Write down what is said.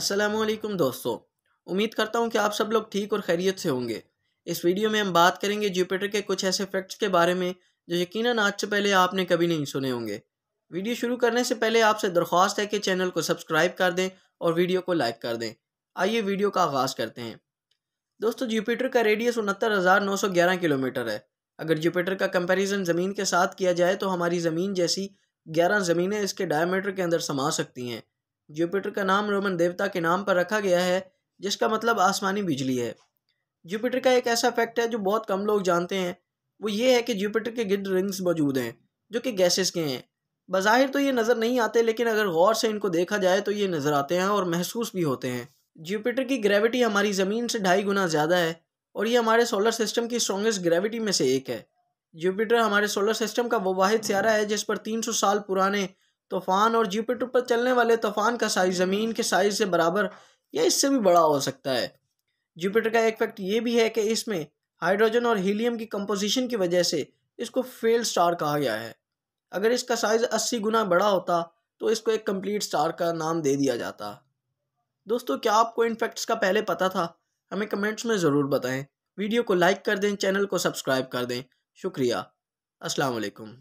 असलम दोस्तों उम्मीद करता हूँ कि आप सब लोग ठीक और खैरियत से होंगे इस वीडियो में हम बात करेंगे जुपिटर के कुछ ऐसे फैक्ट्स के बारे में जो यकीनन आज से पहले आपने कभी नहीं सुने होंगे वीडियो शुरू करने से पहले आपसे दरख्वास्त है कि चैनल को सब्सक्राइब कर दें और वीडियो को लाइक कर दें आइए वीडियो का आगाज़ करते हैं दोस्तों जुपिटर का रेडियस उनहत्तर किलोमीटर है अगर जुपिटर का कंपेरिजन ज़मीन के साथ किया जाए तो हमारी ज़मीन जैसी ग्यारह ज़मीनें इसके डायमीटर के अंदर समा सकती हैं जुपिटर का नाम रोमन देवता के नाम पर रखा गया है जिसका मतलब आसमानी बिजली है जुपिटर का एक ऐसा फैक्ट है जो बहुत कम लोग जानते हैं वो ये है कि जुपिटर के गिड रिंग्स मौजूद हैं जो कि गैसेस के हैं बाहिर तो ये नज़र नहीं आते लेकिन अगर गौर से इनको देखा जाए तो ये नज़र आते हैं और महसूस भी होते हैं जुपिटर की ग्रेविटी हमारी ज़मीन से ढाई गुना ज़्यादा है और ये हमारे सोलर सिस्टम की स्ट्रॉन्गेस्ट ग्रेविटी में से एक है जुपिटर हमारे सोलर सिस्टम का वो वाद सियारा है जिस पर 300 साल पुराने तूफ़ान और जुपिटर पर चलने वाले तूफ़ान का साइज ज़मीन के साइज से बराबर या इससे भी बड़ा हो सकता है जुपिटर का एक फैक्ट ये भी है कि इसमें हाइड्रोजन और हीलियम की कंपोजिशन की वजह से इसको फेल स्टार कहा गया है अगर इसका साइज़ अस्सी गुना बड़ा होता तो इसको एक कंप्लीट स्टार का नाम दे दिया जाता दोस्तों क्या आपको इन फैक्ट्स का पहले पता था हमें कमेंट्स में ज़रूर बताएं वीडियो को लाइक कर दें चैनल को सब्सक्राइब कर दें शुक्रिया अस्सलाम वालेकुम